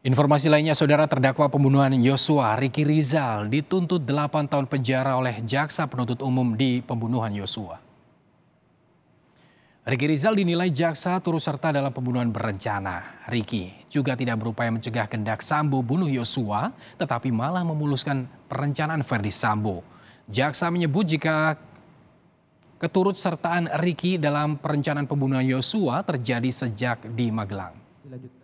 Informasi lainnya, saudara terdakwa pembunuhan Yosua Riki Rizal dituntut 8 tahun penjara oleh jaksa penuntut umum di pembunuhan Yosua. Riki Rizal dinilai jaksa turut serta dalam pembunuhan berencana. Riki juga tidak berupaya mencegah kendak Sambo bunuh Yosua, tetapi malah memuluskan perencanaan Ferdi Sambo. Jaksa menyebut jika keturut sertaan Riki dalam perencanaan pembunuhan Yosua terjadi sejak di Magelang. Dilanjut.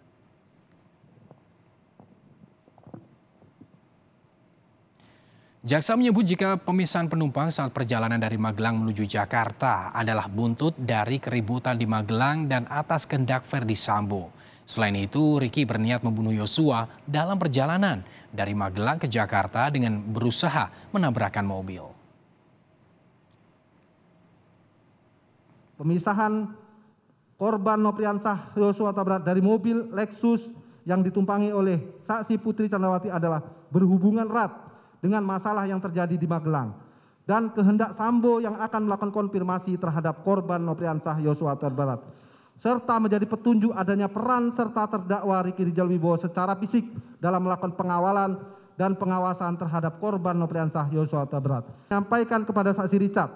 Jaksa menyebut jika pemisahan penumpang saat perjalanan dari Magelang menuju Jakarta adalah buntut dari keributan di Magelang dan atas kendak Verdi Sambo. Selain itu, Riki berniat membunuh Yosua dalam perjalanan dari Magelang ke Jakarta dengan berusaha menabrakkan mobil. Pemisahan korban Nopriansah Yosua Tabrat dari mobil Lexus yang ditumpangi oleh saksi Putri Candrawati adalah berhubungan erat dengan masalah yang terjadi di magelang dan kehendak sambo yang akan melakukan konfirmasi terhadap korban nopriansah yosua terbarat serta menjadi petunjuk adanya peran serta terdakwa Riki Rijal Wibowo secara fisik dalam melakukan pengawalan dan pengawasan terhadap korban Nopriansah Yosua Terbarat. Menyampaikan kepada saksi Richard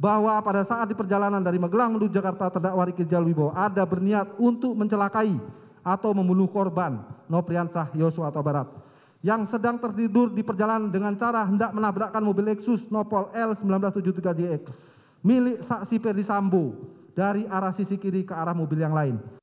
bahwa pada saat di perjalanan dari Magelang menuju Jakarta terdakwa Riki Rijal Wibowo ada berniat untuk mencelakai atau membunuh korban Nopriansah Yosua Tabarat yang sedang tertidur di perjalanan dengan cara hendak menabrakkan mobil Lexus Nopol L 1973JX milik saksi Perdisambo dari arah sisi kiri ke arah mobil yang lain